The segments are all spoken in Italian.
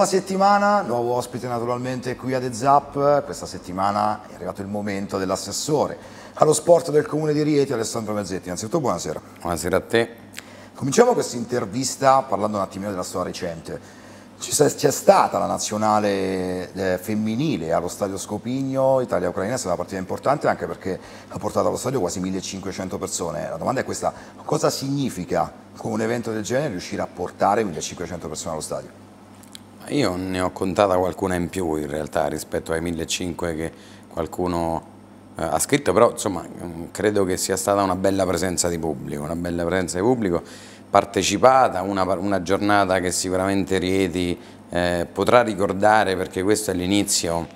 Nuova settimana, nuovo ospite naturalmente qui a The Zap. questa settimana è arrivato il momento dell'assessore allo sport del Comune di Rieti, Alessandro Mezzetti. Innanzitutto buonasera. Buonasera a te. Cominciamo questa intervista parlando un attimino della storia recente. C'è stata la nazionale eh, femminile allo stadio Scopigno, Italia-Ucraina, è stata una partita importante anche perché ha portato allo stadio quasi 1500 persone. La domanda è questa, cosa significa con un evento del genere riuscire a portare 1500 persone allo stadio? Io ne ho contata qualcuna in più in realtà rispetto ai 1500 che qualcuno eh, ha scritto, però insomma mm, credo che sia stata una bella presenza di pubblico, una bella presenza di pubblico partecipata, una, una giornata che sicuramente Rieti eh, potrà ricordare perché questo è l'inizio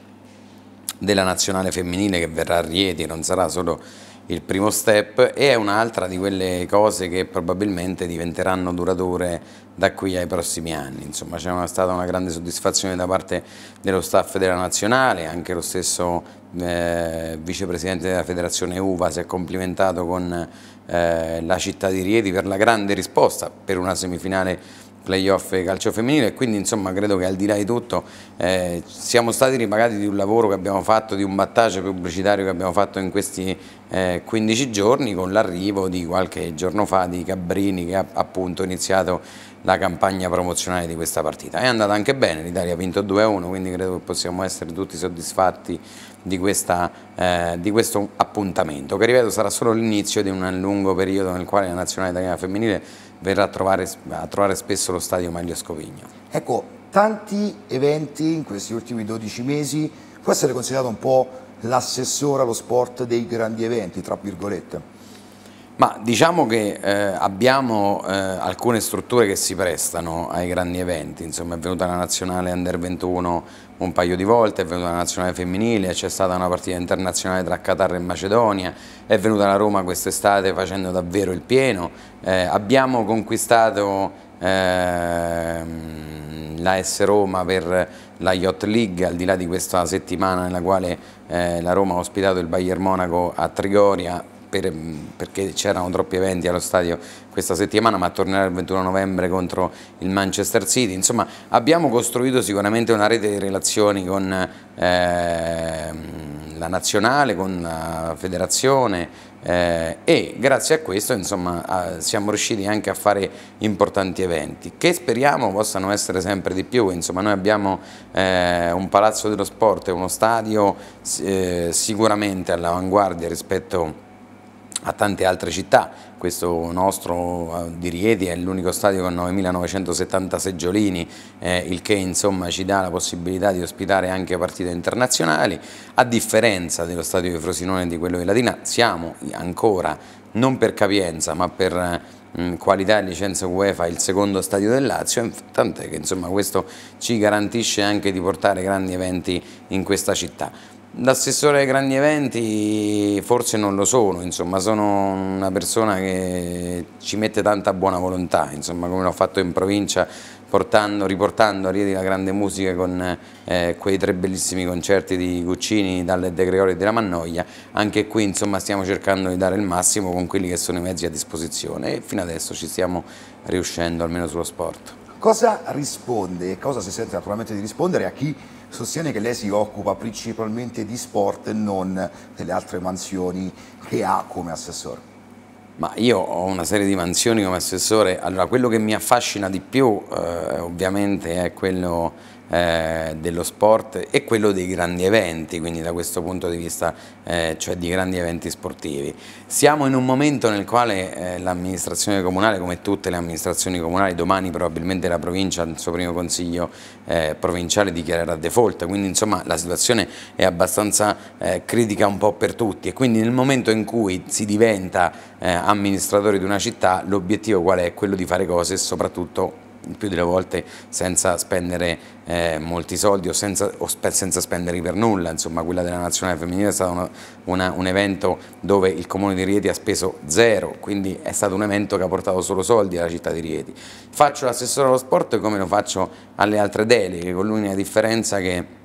della nazionale femminile che verrà a Rieti, non sarà solo il primo step e è un'altra di quelle cose che probabilmente diventeranno durature da qui ai prossimi anni. Insomma c'è stata una grande soddisfazione da parte dello staff della Nazionale, anche lo stesso eh, vicepresidente della federazione UVA si è complimentato con eh, la città di Rieti per la grande risposta per una semifinale playoff calcio femminile quindi insomma credo che al di là di tutto eh, siamo stati ripagati di un lavoro che abbiamo fatto, di un battaggio pubblicitario che abbiamo fatto in questi eh, 15 giorni con l'arrivo di qualche giorno fa di Cabrini che ha appunto iniziato la campagna promozionale di questa partita. È andata anche bene, l'Italia ha vinto 2-1, quindi credo che possiamo essere tutti soddisfatti di, questa, eh, di questo appuntamento, che ripeto sarà solo l'inizio di un lungo periodo nel quale la nazionale italiana femminile verrà a trovare, a trovare spesso lo stadio Maglio Scovigno. Ecco, tanti eventi in questi ultimi 12 mesi, può essere considerato un po' l'assessore allo sport dei grandi eventi, tra virgolette? Ma diciamo che eh, abbiamo eh, alcune strutture che si prestano ai grandi eventi, insomma è venuta la nazionale under 21 un paio di volte, è venuta la nazionale femminile, c'è stata una partita internazionale tra Qatar e Macedonia, è venuta la Roma quest'estate facendo davvero il pieno, eh, abbiamo conquistato ehm, la S Roma per la Yacht League, al di là di questa settimana nella quale eh, la Roma ha ospitato il Bayern Monaco a Trigoria, per, mm, perché c'erano troppi eventi allo stadio questa settimana, ma tornerà il 21 novembre contro il Manchester City. Insomma, abbiamo costruito sicuramente una rete di relazioni con eh, la nazionale, con la federazione eh, e grazie a questo insomma, a, siamo riusciti anche a fare importanti eventi che speriamo possano essere sempre di più. Insomma, noi abbiamo eh, un palazzo dello sport e uno stadio eh, sicuramente all'avanguardia rispetto a a tante altre città. Questo nostro eh, di Rieti è l'unico stadio con 9.970 seggiolini, eh, il che insomma ci dà la possibilità di ospitare anche partite internazionali. A differenza dello stadio di Frosinone e di quello di Latina, siamo ancora, non per capienza ma per eh, qualità e licenza UEFA il secondo stadio del Lazio, eh, tant'è che insomma, questo ci garantisce anche di portare grandi eventi in questa città. L'assessore ai grandi eventi forse non lo sono, insomma, sono una persona che ci mette tanta buona volontà, insomma, come l'ho fatto in provincia portando, riportando a Rieti la grande musica con eh, quei tre bellissimi concerti di Guccini, Dalle De Creori e della Mannoia, anche qui insomma, stiamo cercando di dare il massimo con quelli che sono i mezzi a disposizione e fino adesso ci stiamo riuscendo almeno sullo sport. Cosa risponde e cosa si sente naturalmente di rispondere a chi sostiene che lei si occupa principalmente di sport e non delle altre mansioni che ha come assessore? Ma io ho una serie di mansioni come assessore, allora quello che mi affascina di più eh, ovviamente è quello eh, dello sport e quello dei grandi eventi, quindi da questo punto di vista, eh, cioè di grandi eventi sportivi. Siamo in un momento nel quale eh, l'amministrazione comunale, come tutte le amministrazioni comunali, domani probabilmente la provincia, nel suo primo consiglio eh, provinciale, dichiarerà default, quindi insomma la situazione è abbastanza eh, critica un po' per tutti e quindi nel momento in cui si diventa eh, amministratore di una città, l'obiettivo qual è? Quello di fare cose e soprattutto più delle volte senza spendere eh, molti soldi o, senza, o spe, senza, spendere per nulla, insomma quella della nazionale femminile è stato una, una, un evento dove il comune di Rieti ha speso zero, quindi è stato un evento che ha portato solo soldi alla città di Rieti. Faccio l'assessore allo sport come lo faccio alle altre deleghe, con l'unica differenza che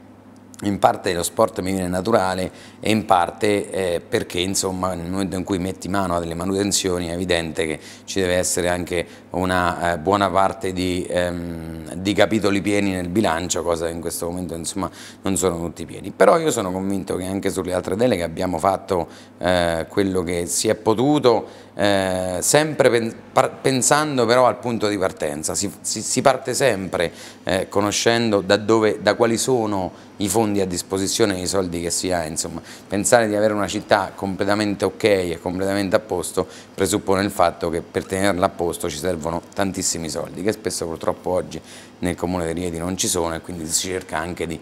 in parte lo sport mi viene naturale e in parte eh, perché insomma nel momento in cui metti mano a delle manutenzioni è evidente che ci deve essere anche una eh, buona parte di, ehm, di, capitoli pieni nel bilancio, cosa che in questo momento insomma non sono tutti pieni. Però io sono convinto che anche sulle altre deleghe abbiamo fatto eh, quello che si è potuto, eh, sempre pen pensando però al punto di partenza, si, si, si parte sempre eh, conoscendo da, dove, da quali sono i fondi fondi a disposizione i soldi che si ha, insomma, pensare di avere una città completamente ok e completamente a posto presuppone il fatto che per tenerla a posto ci servono tantissimi soldi, che spesso purtroppo oggi nel comune di Rieti non ci sono e quindi si cerca anche di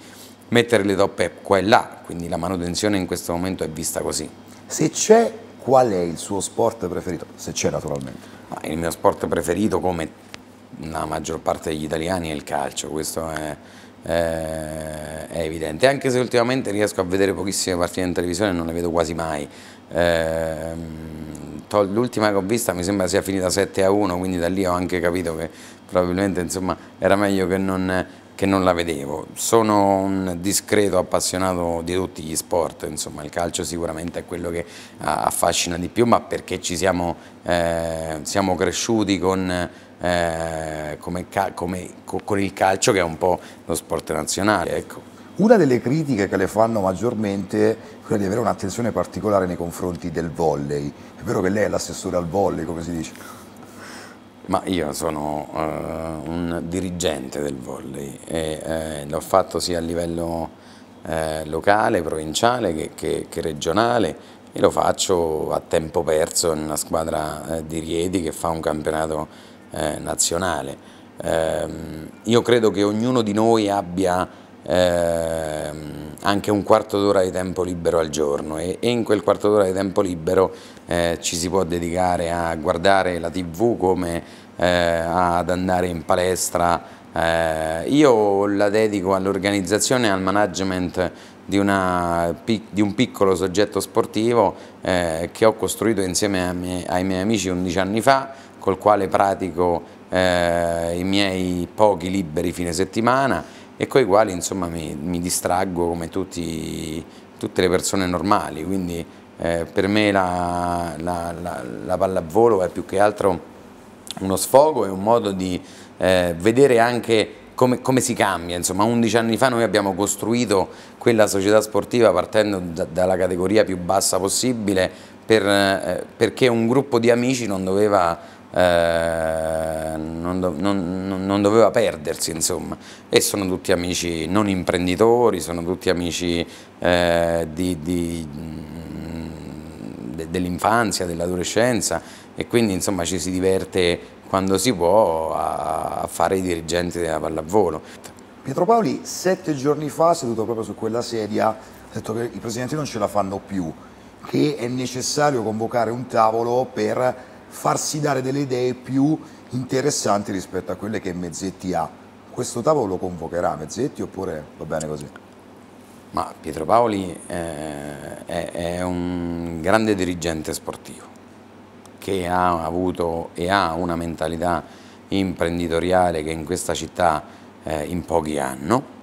mettere le toppe qua e là, quindi la manutenzione in questo momento è vista così. Se c'è, qual è il suo sport preferito? Se c'è naturalmente. Il mio sport preferito, come la maggior parte degli italiani, è il calcio, questo è eh, è evidente, anche se ultimamente riesco a vedere pochissime partite in televisione, non le vedo quasi mai. Eh, L'ultima che ho vista mi sembra sia finita 7 a 1, quindi da lì ho anche capito che probabilmente insomma, era meglio che non, che non la vedevo. Sono un discreto appassionato di tutti gli sport, insomma il calcio sicuramente è quello che affascina di più, ma perché ci siamo, eh, siamo cresciuti con eh, come, come, con il calcio che è un po' lo sport nazionale. Ecco. Una delle critiche che le fanno maggiormente è quella di avere un'attenzione particolare nei confronti del volley. È vero che lei è l'assessore al volley, come si dice? Ma io sono uh, un dirigente del volley e eh, l'ho fatto sia a livello eh, locale, provinciale che, che, che, regionale e lo faccio a tempo perso in una squadra eh, di Riedi che fa un campionato eh, nazionale. Eh, io credo che ognuno di noi abbia eh, anche un quarto d'ora di tempo libero al giorno e, e in quel quarto d'ora di tempo libero eh, ci si può dedicare a guardare la tv come eh, ad andare in palestra. Eh, io la dedico all'organizzazione e al management di, una, di, un piccolo soggetto sportivo eh, che ho costruito insieme me, ai miei amici 11 anni fa col quale pratico eh, i miei pochi liberi fine settimana e con i quali insomma, mi, mi, distraggo come tutti, tutte le persone normali, quindi eh, per me la, la, la, la pallavolo è più che altro uno sfogo e un modo di eh, vedere anche come, come, si cambia, insomma 11 anni fa noi abbiamo costruito quella società sportiva partendo da, dalla categoria più bassa possibile per, eh, perché un gruppo di amici non doveva eh, non, do, non, non, doveva perdersi insomma e sono tutti amici non imprenditori, sono tutti amici eh, mm, de, dell'infanzia, dell'adolescenza e quindi insomma ci si diverte quando si può a, a fare i dirigenti della pallavolo. Pietro Paoli sette giorni fa seduto proprio su quella sedia ha detto che i presidenti non ce la fanno più, che è necessario convocare un tavolo per farsi dare delle idee più interessanti rispetto a quelle che Mezzetti ha. Questo tavolo lo convocherà Mezzetti oppure va bene così? Ma Pietro Paoli eh, è, è un grande dirigente sportivo che ha avuto e ha una mentalità imprenditoriale che in questa città eh, in pochi hanno,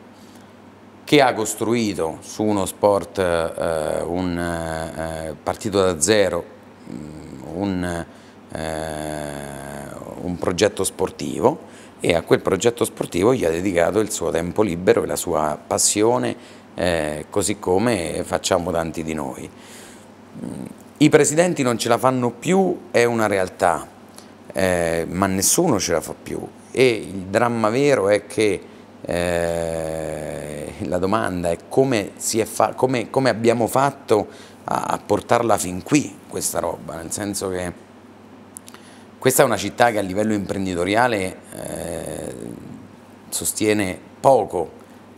che ha costruito su uno sport eh, un eh, eh partito da zero, mm, un eh, un progetto sportivo e a quel progetto sportivo gli ha dedicato il suo tempo libero e la sua passione, eh, così come facciamo tanti di noi. I presidenti non ce la fanno più, è una realtà, eh, ma nessuno ce la fa più e il dramma vero è che eh, la domanda è come, è come, come abbiamo fatto a, a portarla fin qui questa roba, nel senso che questa è una città che a livello imprenditoriale eh, sostiene poco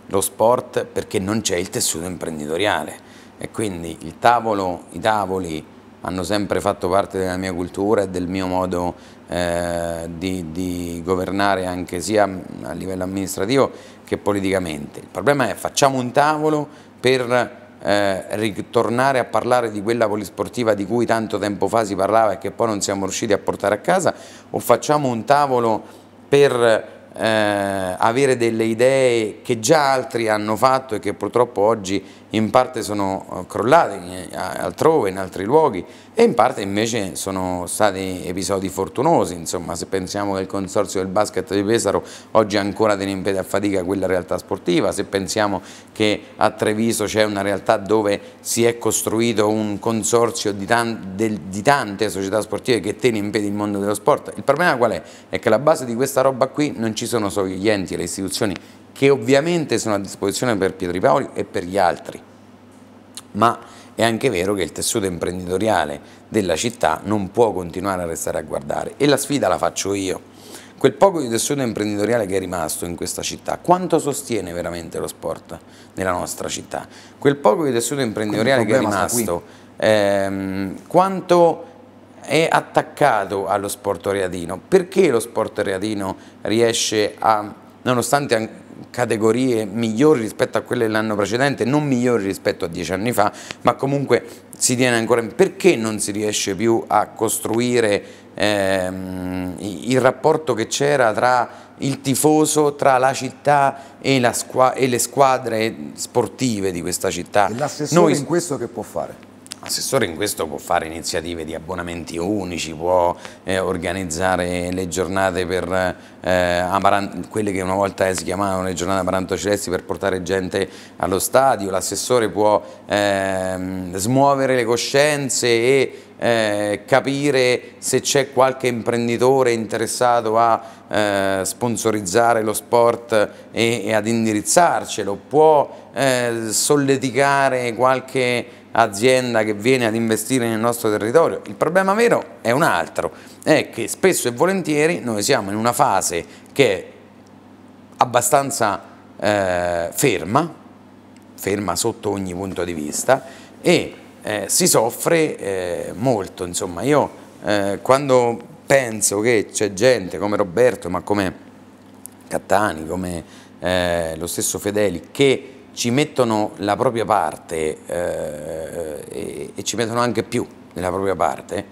lo sport perché non c'è il tessuto imprenditoriale e quindi tavolo, i tavoli hanno sempre fatto parte della mia cultura e del mio modo eh, di, di, governare anche sia a livello amministrativo che politicamente. Il problema è facciamo un tavolo per eh, ritornare a parlare di quella polisportiva di cui tanto tempo fa si parlava e che poi non siamo riusciti a portare a casa o facciamo un tavolo per eh, avere delle idee che già altri hanno fatto e che purtroppo oggi in parte sono eh, crollate eh, altrove, in altri luoghi e in parte invece sono stati episodi fortunosi, insomma se pensiamo che il consorzio del basket di Pesaro oggi ancora tiene in piedi a fatica quella realtà sportiva, se pensiamo che a Treviso c'è una realtà dove si è costruito un consorzio di, tan di tante società sportive che tiene in piedi il mondo dello sport, il problema qual è? È che alla base di questa roba qui non ci sono solo gli enti le istituzioni che ovviamente sono a disposizione per Pietro Paoli e per gli altri, ma è anche vero che il tessuto imprenditoriale della città non può continuare a restare a guardare e la sfida la faccio io. Quel poco di tessuto imprenditoriale che è rimasto in questa città, quanto sostiene veramente lo sport nella nostra città? Quel poco di tessuto imprenditoriale che è rimasto, ehm, quanto è attaccato allo sport reatino? Perché lo sport reatino riesce a, nonostante categorie migliori rispetto a quelle dell'anno precedente, non migliori rispetto a dieci anni fa, ma comunque si tiene ancora... in... Perché non si riesce più a costruire ehm, il rapporto che c'era tra il tifoso, tra la città e, la squa e le squadre sportive di questa città? L'assessore Noi... in questo che può fare? L'assessore in questo può fare iniziative di abbonamenti unici, può eh, organizzare le giornate per eh, quelle che una volta si chiamavano le giornate Amaranto Celesti per portare gente allo stadio, l'assessore può eh, smuovere le coscienze e eh, capire se c'è qualche imprenditore interessato a eh, sponsorizzare lo sport e, e ad indirizzarcelo, può eh, solleticare qualche azienda che viene ad investire nel nostro territorio. Il problema vero è un altro, è che spesso e volentieri noi siamo in una fase che è abbastanza eh, ferma, ferma sotto ogni punto di vista e eh, si soffre eh, molto, insomma io eh, quando penso che c'è gente come Roberto ma come Cattani, come eh, lo stesso Fedeli che ci mettono la propria parte eh, e, e, ci mettono anche più nella propria parte,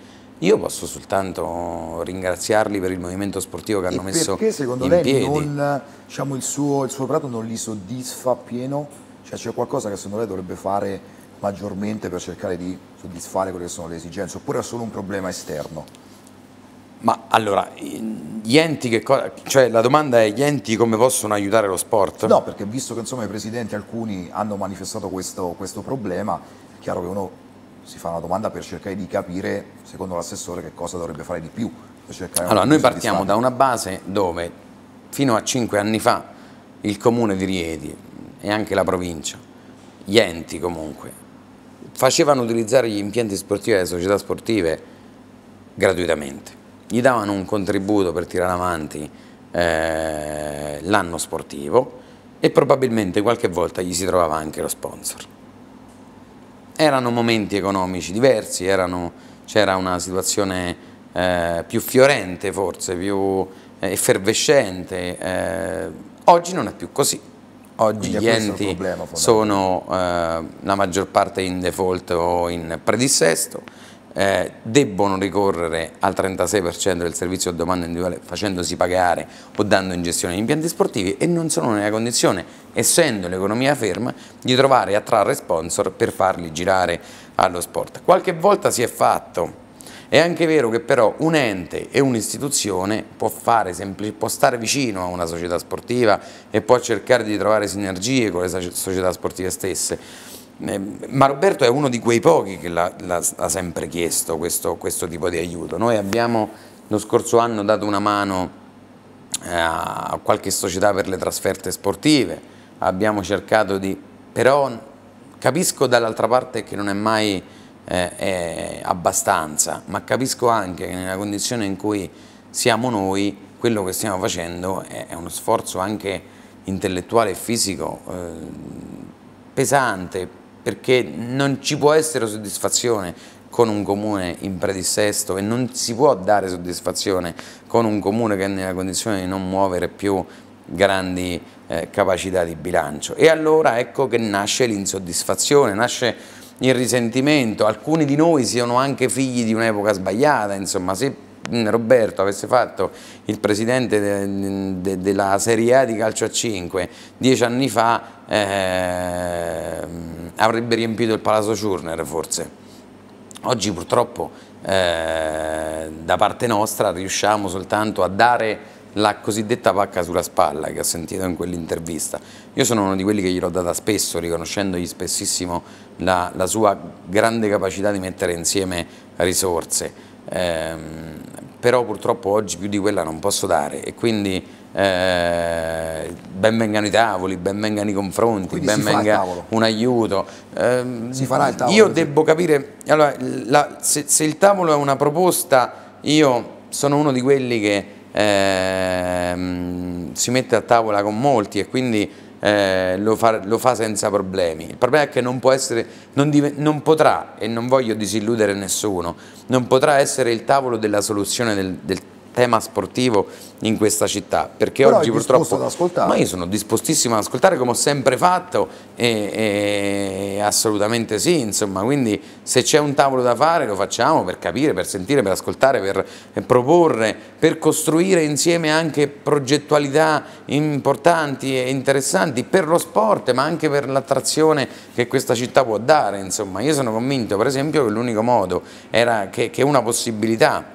io posso soltanto ringraziarli per il movimento sportivo che hanno perché messo in piedi. Perché secondo lei non, diciamo, il, suo, il suo operato non li soddisfa pieno? Cioè c'è qualcosa che secondo lei dovrebbe fare maggiormente per cercare di soddisfare quelle che sono le esigenze? Oppure è solo un problema esterno? Ma allora, gli enti cioè la domanda è gli enti come possono aiutare lo sport? No, perché visto che insomma, i presidenti alcuni hanno manifestato questo, questo problema, è chiaro che uno si fa una domanda per cercare di capire, secondo l'assessore, che cosa dovrebbe fare di più. Allora, noi partiamo da una base dove fino a cinque anni fa il comune di Riedi e anche la provincia, gli enti comunque, facevano utilizzare gli impianti sportivi delle società sportive gratuitamente gli davano un contributo per tirare avanti eh, l'anno sportivo e probabilmente qualche volta gli si trovava anche lo sponsor. Erano momenti economici diversi, c'era una situazione eh, più fiorente forse, più eh, effervescente, eh, oggi non è più così. Oggi Quindi gli enti problema, sono eh, la maggior parte in default o in predissesto, eh, debbono ricorrere al 36% del servizio a domanda individuale facendosi pagare o dando in gestione gli impianti sportivi e non sono nella condizione, essendo l'economia ferma, di trovare e attrarre sponsor per farli girare allo sport. Qualche volta si è fatto, è anche vero che però un ente e un'istituzione può, può, stare vicino a una società sportiva e può cercare di trovare sinergie con le società sportive stesse. Eh, ma Roberto è uno di quei pochi che l'ha sempre chiesto questo, questo, tipo di aiuto. Noi abbiamo lo scorso anno dato una mano eh, a qualche società per le trasferte sportive, abbiamo cercato di... però capisco dall'altra parte che non è mai eh, è abbastanza, ma capisco anche che nella condizione in cui siamo noi, quello che stiamo facendo è, è uno sforzo anche intellettuale e fisico eh, pesante, perché non ci può essere soddisfazione con un comune in predissesto e non si può dare soddisfazione con un comune che è nella condizione di non muovere più grandi eh, capacità di bilancio. E allora ecco che nasce l'insoddisfazione, nasce il risentimento, alcuni di noi siano anche figli di un'epoca sbagliata, insomma se Roberto avesse fatto il presidente de, de, della Serie A di calcio a 5 dieci anni fa eh, avrebbe riempito il Palazzo Ciurner forse. Oggi purtroppo eh, da parte nostra riusciamo soltanto a dare la cosiddetta pacca sulla spalla che ho sentito in quell'intervista. Io sono uno di quelli che gliel'ho data spesso, riconoscendogli spessissimo la, la sua grande capacità di mettere insieme risorse ehm, però purtroppo oggi più di quella non posso dare e quindi eh, ben vengano i tavoli, ben vengano i confronti, quindi ben venga un aiuto. Eh, si farà il tavolo? Io devo capire, allora, la, se, se, il tavolo è una proposta, io sono uno di quelli che eh, si mette a tavola con molti e quindi eh, lo, fa, lo, fa, senza problemi. Il problema è che non, può essere, non, div- non potrà, e non voglio disilludere nessuno, non potrà essere il tavolo della soluzione del, del tema sportivo in questa città perché Però oggi purtroppo Ad ascoltare. ma io sono dispostissimo ad ascoltare come ho sempre fatto e, e assolutamente sì insomma quindi se c'è un tavolo da fare lo facciamo per capire per sentire per ascoltare per proporre per costruire insieme anche progettualità importanti e interessanti per lo sport ma anche per l'attrazione che questa città può dare insomma io sono convinto per esempio che l'unico modo era che, che una possibilità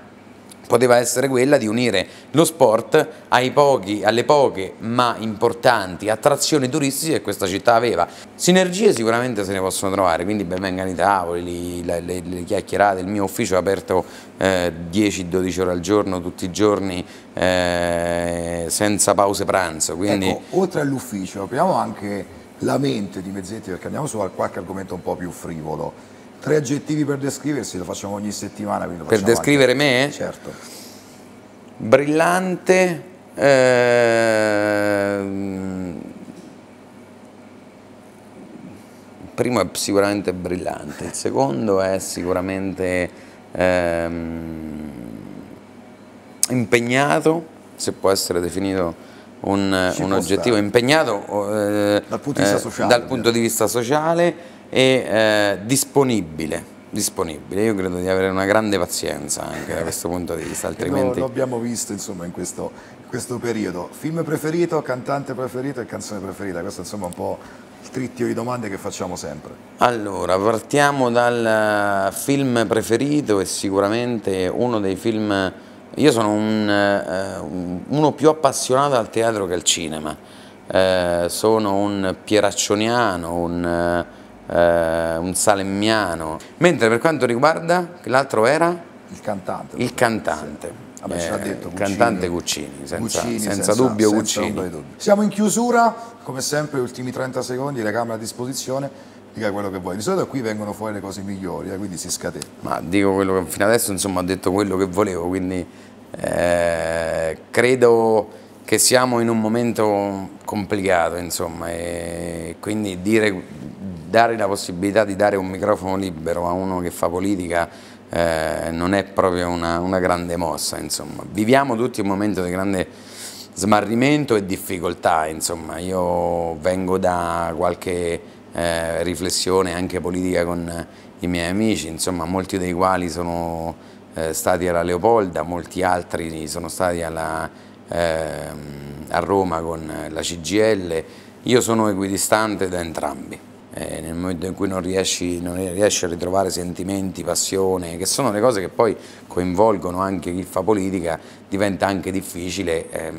poteva essere quella di unire lo sport pochi, alle poche ma importanti attrazioni turistiche che questa città aveva. Sinergie sicuramente se ne possono trovare, quindi benvengano i tavoli, le, le, le, chiacchierate, il mio ufficio è aperto eh, 10-12 ore al giorno, tutti i giorni, eh, senza pause pranzo. Quindi... Ecco, oltre all'ufficio apriamo anche la mente di Mezzetti perché andiamo su qualche argomento un po' più frivolo Tre aggettivi per descriversi, lo facciamo ogni settimana. per descrivere anche. me? Certo. Brillante, eh, primo è sicuramente brillante, il secondo è sicuramente eh, impegnato, se può essere definito un, un oggettivo stare. impegnato eh, dal punto di vista eh, sociale, e eh, disponibile. Disponibile, io credo di avere una grande pazienza anche da questo punto di vista, altrimenti... No, lo abbiamo visto insomma in questo, questo periodo. Film preferito, cantante preferito e canzone preferita, questo insomma è un po' il trittico di domande che facciamo sempre. Allora, partiamo dal eh, film preferito e sicuramente uno dei film... Io sono un, eh, uno più appassionato al teatro che al cinema, eh, sono un pieraccioniano, un eh, un salemmiano. Mentre per quanto riguarda, l'altro era? Il cantante. Il cantante. Vabbè, eh, detto, Guccini. cantante Guccini, senza, Guccini, senza, senza dubbio senza Guccini. Dubbio. Siamo in chiusura, come sempre, gli ultimi 30 secondi, la camera a disposizione, dica quello che vuoi. Di solito qui vengono fuori le cose migliori, eh, quindi si scatena. Ma dico quello che fino adesso, insomma, ho detto quello che volevo, quindi eh, credo che siamo in un momento complicato, insomma, e quindi dire dare la possibilità di dare un microfono libero a uno che fa politica eh, non è proprio una, una grande mossa. Insomma. Viviamo tutti un momento di grande smarrimento e difficoltà. Insomma. Io vengo da qualche eh, riflessione anche politica con i miei amici, insomma, molti dei quali sono eh, stati alla Leopolda, molti altri sono stati alla, ehm, a Roma con la CGL. Io sono equidistante da entrambi eh, nel momento in cui non riesci, non riesci, a ritrovare sentimenti, passione, che sono le cose che poi coinvolgono anche chi fa politica, diventa anche difficile ehm,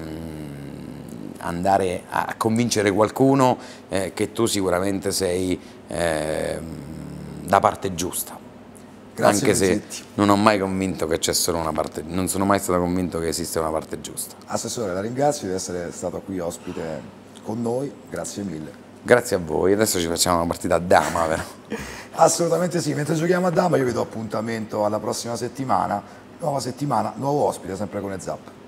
andare a convincere qualcuno eh, che tu sicuramente sei eh, da parte giusta. Grazie anche se non ho mai convinto che c'è solo una parte, non sono mai stato convinto che esista una parte giusta. Assessore, la ringrazio di essere stato qui ospite con noi, grazie mille. Grazie a voi, adesso ci facciamo una partita a dama, vero? Assolutamente sì, mentre giochiamo a dama io vi do appuntamento alla prossima settimana, nuova settimana, nuovo ospite sempre con le zappe.